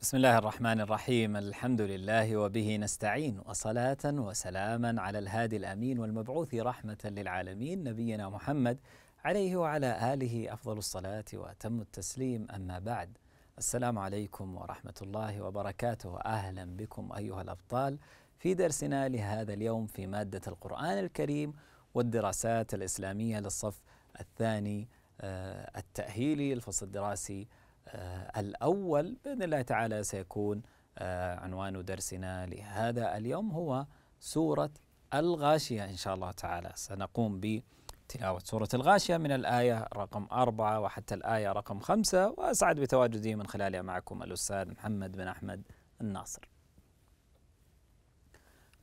بسم الله الرحمن الرحيم الحمد لله وبه نستعين وصلاة وسلاما على الهادي الأمين والمبعوث رحمة للعالمين نبينا محمد عليه وعلى آله أفضل الصلاة وأتم التسليم أما بعد السلام عليكم ورحمة الله وبركاته أهلا بكم أيها الأبطال في درسنا لهذا اليوم في مادة القرآن الكريم والدراسات الإسلامية للصف الثاني آه، التأهيلي الفصل الدراسي آه، الأول بإذن الله تعالى سيكون آه، عنوان درسنا لهذا اليوم هو سورة الغاشية إن شاء الله تعالى سنقوم بتلاوة سورة الغاشية من الآية رقم أربعة وحتى الآية رقم خمسة وأسعد بتواجدي من خلالها معكم الأستاذ محمد بن أحمد الناصر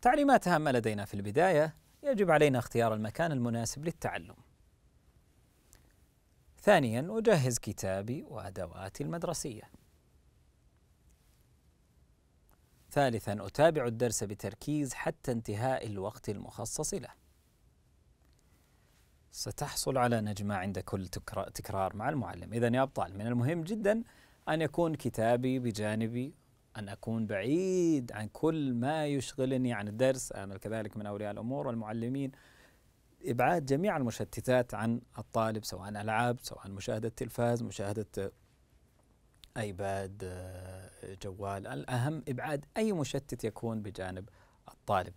تعليمات هامة لدينا في البداية يجب علينا اختيار المكان المناسب للتعلم ثانيا أجهز كتابي وأدواتي المدرسية ثالثا أتابع الدرس بتركيز حتى انتهاء الوقت المخصص له ستحصل على نجمة عند كل تكرار مع المعلم إذا يا أبطال من المهم جدا أن يكون كتابي بجانبي أن أكون بعيد عن كل ما يشغلني عن الدرس أنا كذلك من أولياء الأمور والمعلمين ابعاد جميع المشتتات عن الطالب سواء العاب سواء مشاهده تلفاز مشاهده آه، ايباد آه، جوال الاهم ابعاد اي مشتت يكون بجانب الطالب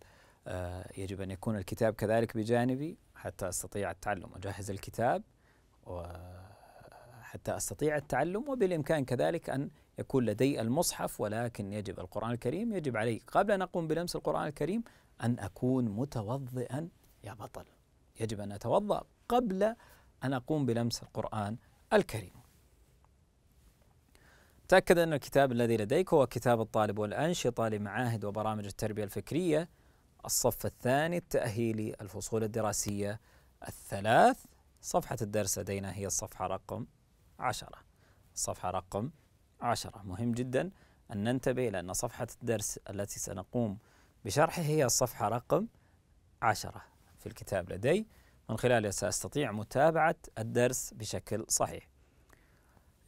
آه، يجب ان يكون الكتاب كذلك بجانبي حتى استطيع التعلم اجهز الكتاب حتى استطيع التعلم وبالامكان كذلك ان يكون لدي المصحف ولكن يجب القران الكريم يجب علي قبل ان اقوم بلمس القران الكريم ان اكون متوضئا يا بطل يجب أن أتوضأ قبل أن أقوم بلمس القرآن الكريم تأكد أن الكتاب الذي لديك هو كتاب الطالب والأنشطة لمعاهد وبرامج التربية الفكرية الصف الثاني التأهيلي الفصول الدراسية الثلاث صفحة الدرس لدينا هي الصفحة رقم عشرة الصفحة رقم عشرة مهم جدا أن ننتبه الى ان صفحة الدرس التي سنقوم بشرحه هي الصفحة رقم عشرة في الكتاب لدي من خلاله سأستطيع متابعة الدرس بشكل صحيح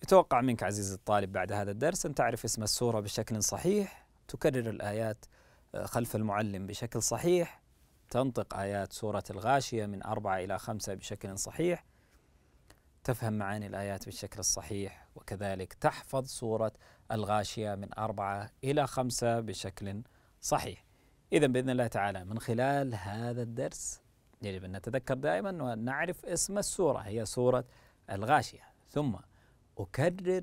يتوقع منك عزيزي الطالب بعد هذا الدرس أن تعرف اسم السورة بشكل صحيح تكرر الآيات آه، خلف المعلم بشكل صحيح تنطق آيات سورة الغاشية من أربعة إلى خمسة بشكل صحيح تفهم معاني الآيات بالشكل الصحيح وكذلك تحفظ سورة الغاشية من أربعة إلى خمسة بشكل صحيح إذا بإذن الله تعالى من خلال هذا الدرس يجب أن نتذكر دائما ونعرف اسم السورة هي سورة الغاشية ثم أكرر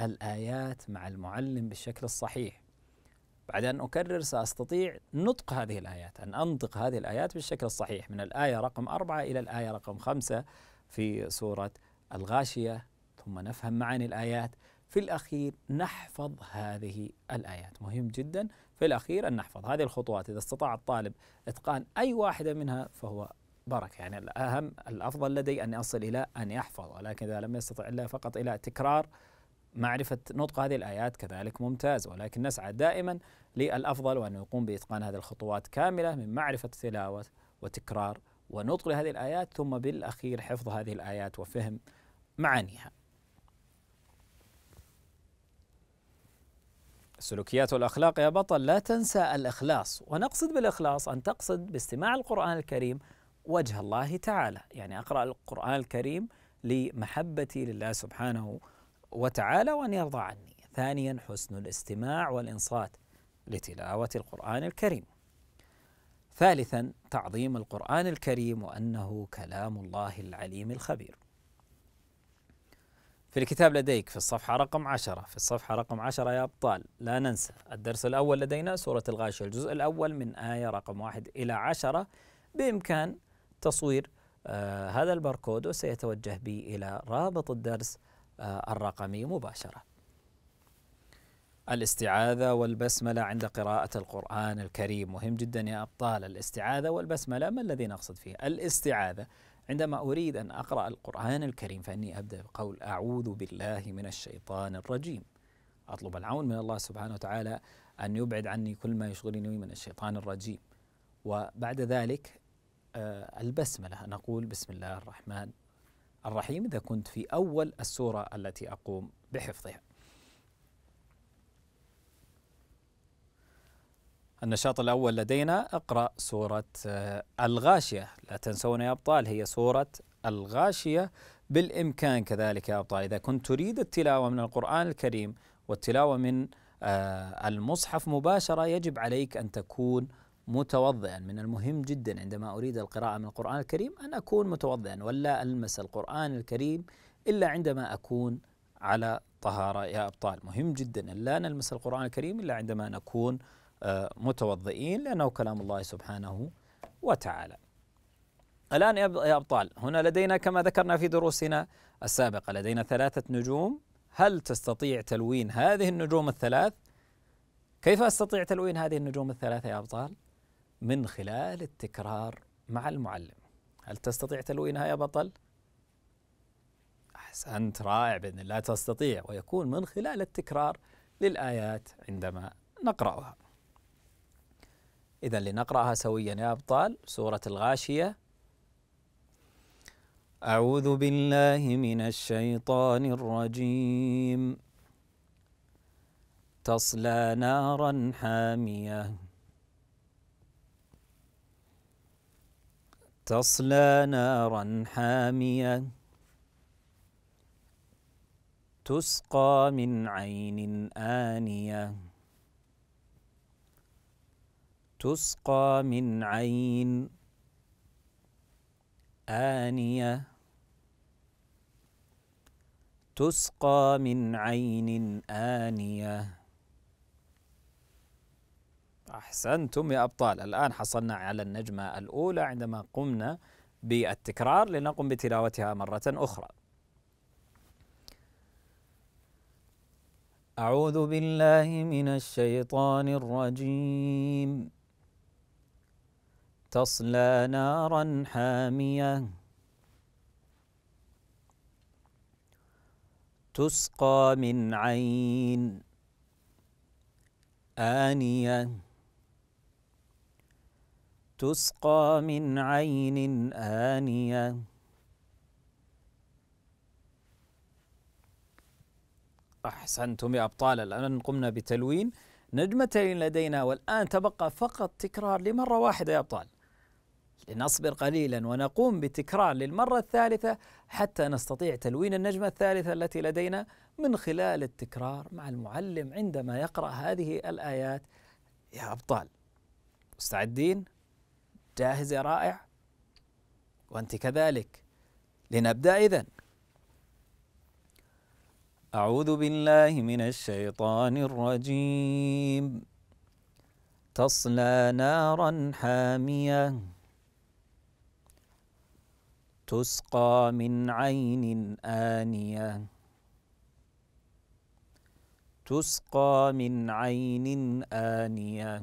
الآيات مع المعلم بالشكل الصحيح بعد أن أكرر سأستطيع نطق هذه الآيات أن أنطق هذه الآيات بالشكل الصحيح من الآية رقم أربعة إلى الآية رقم خمسة في سورة الغاشية ثم نفهم معاني الآيات في الأخير نحفظ هذه الآيات مهم جدا في الأخير أن نحفظ هذه الخطوات إذا استطاع الطالب إتقان أي واحدة منها فهو بركة يعني الأهم الأفضل لدي أن أصل إلى أن يحفظ ولكن إذا لم يستطع إلا فقط إلى تكرار معرفة نطق هذه الآيات كذلك ممتاز ولكن نسعى دائما للأفضل وأن يقوم بإتقان هذه الخطوات كاملة من معرفة تلاوة وتكرار ونطق هذه الآيات ثم بالأخير حفظ هذه الآيات وفهم معانيها السلوكيات والأخلاق يا بطل لا تنسى الإخلاص ونقصد بالإخلاص أن تقصد باستماع القرآن الكريم وجه الله تعالى يعني أقرأ القرآن الكريم لمحبتي لله سبحانه وتعالى وأن يرضى عني ثانيا حسن الاستماع والإنصات لتلاوة القرآن الكريم ثالثا تعظيم القرآن الكريم وأنه كلام الله العليم الخبير في الكتاب لديك في الصفحة رقم عشرة في الصفحة رقم عشرة يا أبطال لا ننسى الدرس الأول لدينا سورة الغاشية الجزء الأول من آية رقم واحد إلى عشرة بإمكان تصوير آه هذا الباركود وسيتوجه بي إلى رابط الدرس آه الرقمي مباشرة الاستعاذة والبسملة عند قراءة القرآن الكريم مهم جدا يا أبطال الاستعاذة والبسملة ما الذي نقصد فيه؟ الاستعاذة عندما أريد أن أقرأ القرآن الكريم فإني أبدأ بقول أعوذ بالله من الشيطان الرجيم أطلب العون من الله سبحانه وتعالى أن يبعد عني كل ما يشغلني من الشيطان الرجيم وبعد ذلك آه، البسملة نقول أقول بسم الله الرحمن الرحيم إذا كنت في أول السورة التي أقوم بحفظها النشاط الأول لدينا اقرأ سورة آه، الغاشية لا تنسون يا أبطال هي سورة الغاشية بالإمكان كذلك يا أبطال إذا كنت تريد التلاوة من القرآن الكريم والتلاوة من آه، المصحف مباشرة يجب عليك أن تكون متوضئا من المهم جدا عندما أريد القراءة من القرآن الكريم أن أكون متوضئا ولا ألمس القرآن الكريم إلا عندما أكون على طهارة يا أبطال مهم جدا أن لا نلمس القرآن الكريم إلا عندما نكون متوضئين لأنه كلام الله سبحانه وتعالى الآن يا أبطال هنا لدينا كما ذكرنا في دروسنا السابقة لدينا ثلاثة نجوم هل تستطيع تلوين هذه النجوم الثلاث؟ كيف أستطيع تلوين هذه النجوم الثلاثة يا أبطال؟ من خلال التكرار مع المعلم هل تستطيع تلوينها يا بطل؟ أحسنت رائع بإذن الله تستطيع ويكون من خلال التكرار للآيات عندما نقرأها إذا لنقرأها سويا يا أبطال سورة الغاشية أعوذ بالله من الشيطان الرجيم تصلى نارا حامية تصلى نارا حامية تسقى من عين آنيه تسقى من عين آنية تسقى من عين آنية أحسنتم يا أبطال الآن حصلنا على النجمة الأولى عندما قمنا بالتكرار لنقم بتلاوتها مرة أخرى أعوذ بالله من الشيطان الرجيم تصلى نارا حامية تسقى من عين آنية تسقى من عين آنية أحسنتم يا أبطال الآن قمنا بتلوين نجمتين لدينا والآن تبقى فقط تكرار لمرة واحدة يا أبطال لنصبر قليلا ونقوم بتكرار للمرة الثالثة حتى نستطيع تلوين النجمة الثالثة التي لدينا من خلال التكرار مع المعلم عندما يقرأ هذه الآيات يا أبطال مستعدين؟ جاهز يا رائع؟ وأنت كذلك لنبدأ إذن أعوذ بالله من الشيطان الرجيم تصلى نارا حامية تسقى من عين آنية تسقى من عين آنية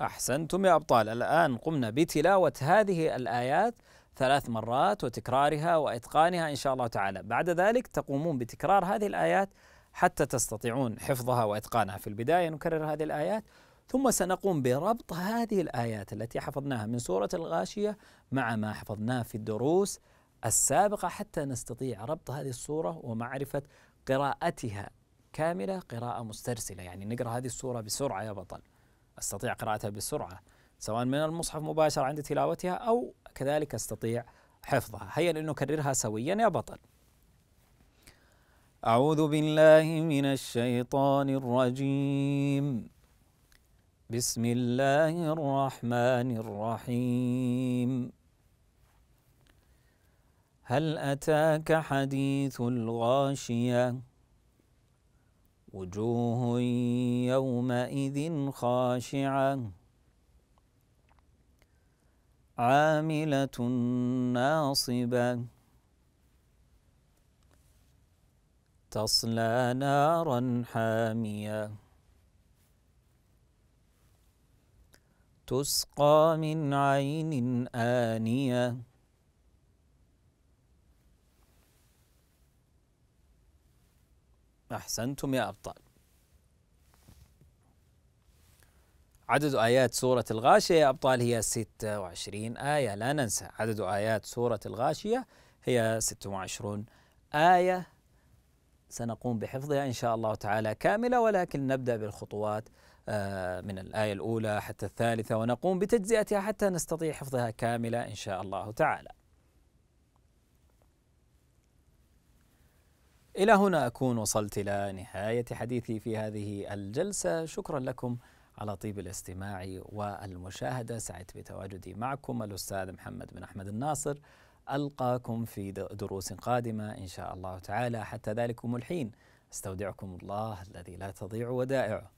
أحسنتم يا أبطال الآن قمنا بتلاوة هذه الآيات ثلاث مرات وتكرارها وإتقانها إن شاء الله تعالى بعد ذلك تقومون بتكرار هذه الآيات حتى تستطيعون حفظها وإتقانها في البداية نكرر هذه الآيات ثم سنقوم بربط هذه الآيات التي حفظناها من سورة الغاشية مع ما حفظناه في الدروس السابقة حتى نستطيع ربط هذه السورة ومعرفة قراءتها كاملة قراءة مسترسلة يعني نقرأ هذه السورة بسرعة يا بطل أستطيع قراءتها بسرعة سواء من المصحف مباشرة عند تلاوتها أو كذلك أستطيع حفظها هيا لنكررها سويا يا بطل أعوذ بالله من الشيطان الرجيم بسم الله الرحمن الرحيم هل أتاك حديث الغاشية وجوه يومئذ خاشعة عاملة ناصبة تصلى نارا حاميه تسقى من عين آنية أحسنتم يا أبطال عدد آيات سورة الغاشية يا أبطال هي 26 آية لا ننسى عدد آيات سورة الغاشية هي 26 آية سنقوم بحفظها إن شاء الله تعالى كاملة ولكن نبدأ بالخطوات آه، من الآية الأولى حتى الثالثة ونقوم بتجزئتها حتى نستطيع حفظها كاملة إن شاء الله تعالى. إلى هنا أكون وصلت إلى نهاية حديثي في هذه الجلسة، شكرا لكم على طيب الاستماع والمشاهدة، سعدت بتواجدي معكم الأستاذ محمد بن أحمد الناصر. ألقاكم في دروس قادمة إن شاء الله تعالى حتى ذلكم الحين استودعكم الله الذي لا تضيع ودائعه